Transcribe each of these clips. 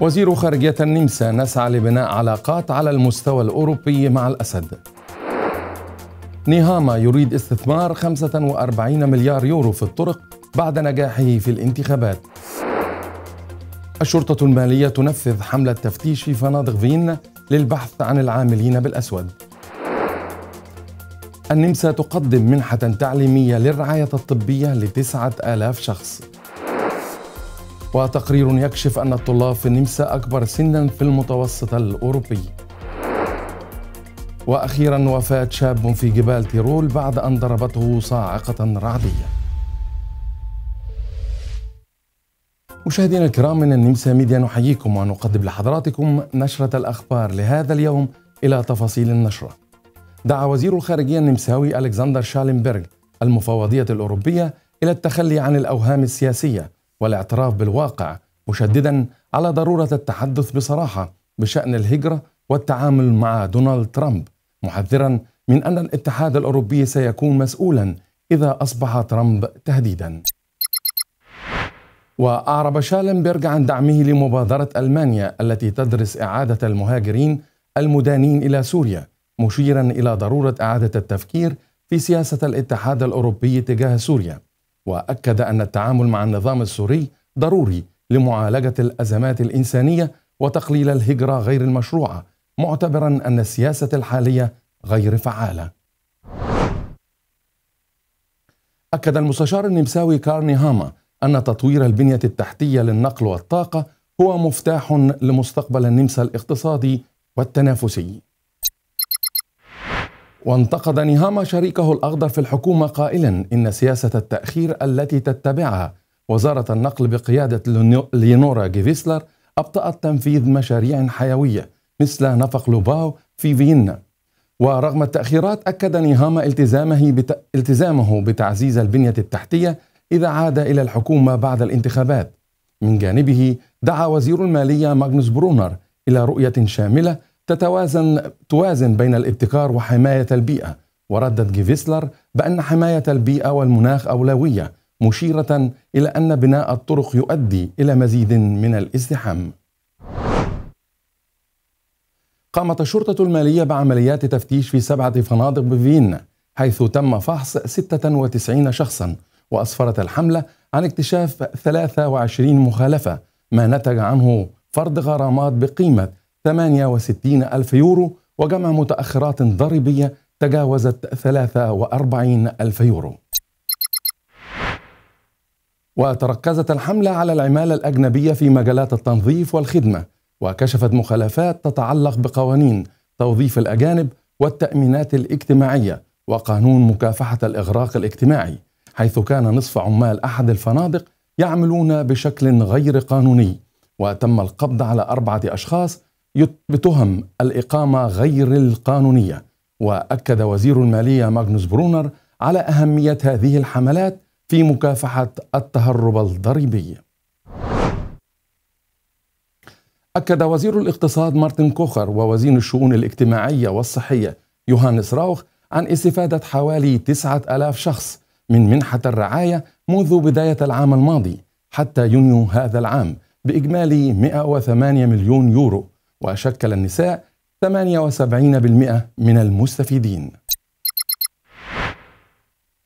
وزير خارجية النمسا نسعى لبناء علاقات على المستوى الأوروبي مع الأسد نيهاما يريد استثمار 45 مليار يورو في الطرق بعد نجاحه في الانتخابات الشرطة المالية تنفذ حملة تفتيش في فنادق فيينا للبحث عن العاملين بالأسود النمسا تقدم منحة تعليمية للرعاية الطبية لتسعة آلاف شخص وتقرير يكشف أن الطلاب في النمسا أكبر سنا في المتوسط الأوروبي وأخيرا وفاة شاب في جبال تيرول بعد أن ضربته صاعقة رعدية مشاهدينا الكرام من النمسا ميديا نحييكم ونقدم لحضراتكم نشرة الأخبار لهذا اليوم إلى تفاصيل النشرة دعا وزير الخارجية النمساوي ألكسندر شالنبرغ المفوضية الأوروبية إلى التخلي عن الأوهام السياسية والاعتراف بالواقع مشددا على ضروره التحدث بصراحه بشان الهجره والتعامل مع دونالد ترامب محذرا من ان الاتحاد الاوروبي سيكون مسؤولا اذا اصبح ترامب تهديدا. واعرب شالنبرغ عن دعمه لمبادره المانيا التي تدرس اعاده المهاجرين المدانين الى سوريا مشيرا الى ضروره اعاده التفكير في سياسه الاتحاد الاوروبي تجاه سوريا واكد ان التعامل مع النظام السوري ضروري لمعالجه الازمات الانسانيه وتقليل الهجره غير المشروعه معتبرا ان السياسه الحاليه غير فعاله اكد المستشار النمساوي كارني هاما ان تطوير البنيه التحتيه للنقل والطاقه هو مفتاح لمستقبل النمسا الاقتصادي والتنافسي وانتقد نهاما شريكه الأخضر في الحكومة قائلا إن سياسة التأخير التي تتبعها وزارة النقل بقيادة لينورا جيفيسلر أبطأت تنفيذ مشاريع حيوية مثل نفق لوباو في فيينا ورغم التأخيرات أكد نيهاما التزامه, بت... التزامه بتعزيز البنية التحتية إذا عاد إلى الحكومة بعد الانتخابات من جانبه دعا وزير المالية ماغنوس برونر إلى رؤية شاملة تتوازن توازن بين الابتكار وحماية البيئة وردت جيفيسلر بأن حماية البيئة والمناخ أولوية مشيرة إلى أن بناء الطرق يؤدي إلى مزيد من الازدحام قامت الشرطة المالية بعمليات تفتيش في سبعة فنادق بفيينا حيث تم فحص 96 شخصا وأسفرت الحملة عن اكتشاف 23 مخالفة ما نتج عنه فرض غرامات بقيمة 68 ألف يورو وجمع متأخرات ضريبية تجاوزت 43 ألف يورو وتركزت الحملة على العمالة الأجنبية في مجالات التنظيف والخدمة وكشفت مخالفات تتعلق بقوانين توظيف الأجانب والتأمينات الاجتماعية وقانون مكافحة الإغراق الاجتماعي حيث كان نصف عمال أحد الفنادق يعملون بشكل غير قانوني وتم القبض على أربعة أشخاص بتهم الإقامة غير القانونية وأكد وزير المالية ماغنوس برونر على أهمية هذه الحملات في مكافحة التهرب الضريبي أكد وزير الاقتصاد مارتن كوخر ووزير الشؤون الاجتماعية والصحية يوهانس راوخ عن استفادة حوالي 9000 شخص من منحة الرعاية منذ بداية العام الماضي حتى يونيو هذا العام بإجمالي 108 مليون يورو وشكل النساء 78% من المستفيدين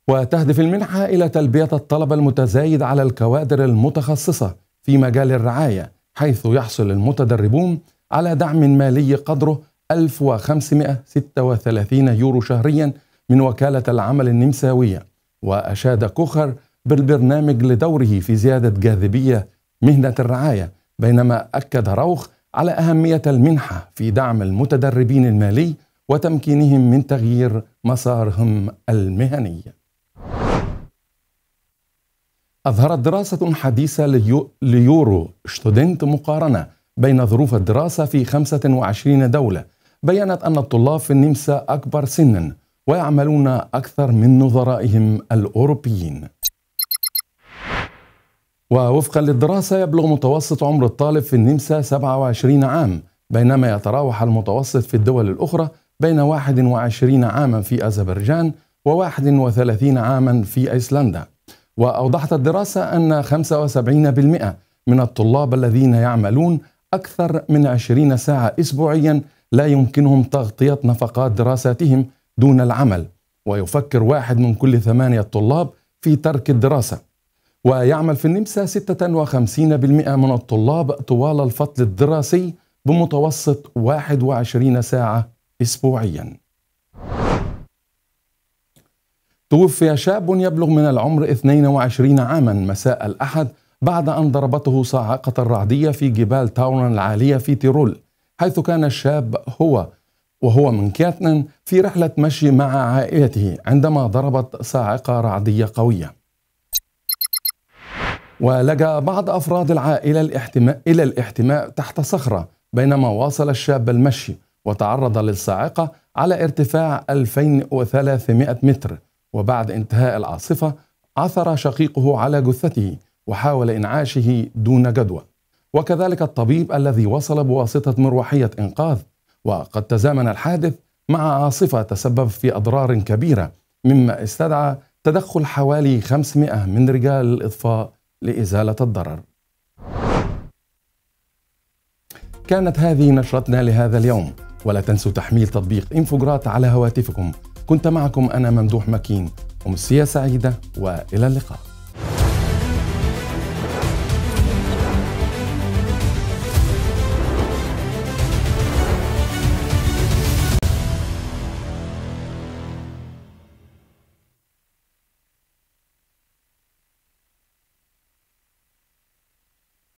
وتهدف المنحة إلى تلبية الطلب المتزايد على الكوادر المتخصصة في مجال الرعاية حيث يحصل المتدربون على دعم مالي قدره 1536 يورو شهريا من وكالة العمل النمساوية وأشاد كوخر بالبرنامج لدوره في زيادة جاذبية مهنة الرعاية بينما أكد روخ على أهمية المنحة في دعم المتدربين المالي وتمكينهم من تغيير مسارهم المهني. أظهرت دراسة حديثة ليورو شتودنت مقارنة بين ظروف الدراسة في 25 دولة بيّنت أن الطلاب في النمسا أكبر سنًا ويعملون أكثر من نظرائهم الأوروبيين ووفقا للدراسة يبلغ متوسط عمر الطالب في النمسا 27 عام بينما يتراوح المتوسط في الدول الأخرى بين 21 عاما في أذربيجان و31 عاما في أيسلندا وأوضحت الدراسة أن 75% من الطلاب الذين يعملون أكثر من 20 ساعة أسبوعيا لا يمكنهم تغطية نفقات دراساتهم دون العمل ويفكر واحد من كل ثمانية طلاب في ترك الدراسة ويعمل في النمسا 56% من الطلاب طوال الفصل الدراسي بمتوسط 21 ساعة أسبوعيا توفي شاب يبلغ من العمر 22 عاما مساء الأحد بعد أن ضربته صاعقة رعدية في جبال تاورن العالية في تيرول حيث كان الشاب هو وهو من كاتنن في رحلة مشي مع عائلته عندما ضربت صاعقة رعدية قوية ولجأ بعض أفراد العائلة الاحتماء إلى الاحتماء تحت صخرة بينما واصل الشاب المشي وتعرض للصاعقة على ارتفاع 2300 متر وبعد انتهاء العاصفة عثر شقيقه على جثته وحاول إنعاشه دون جدوى وكذلك الطبيب الذي وصل بواسطة مروحية إنقاذ وقد تزامن الحادث مع عاصفة تسبب في أضرار كبيرة مما استدعى تدخل حوالي 500 من رجال الإطفاء لإزالة الضرر كانت هذه نشرتنا لهذا اليوم ولا تنسوا تحميل تطبيق إنفوجرات على هواتفكم كنت معكم أنا ممدوح مكين أمسية سعيدة وإلى اللقاء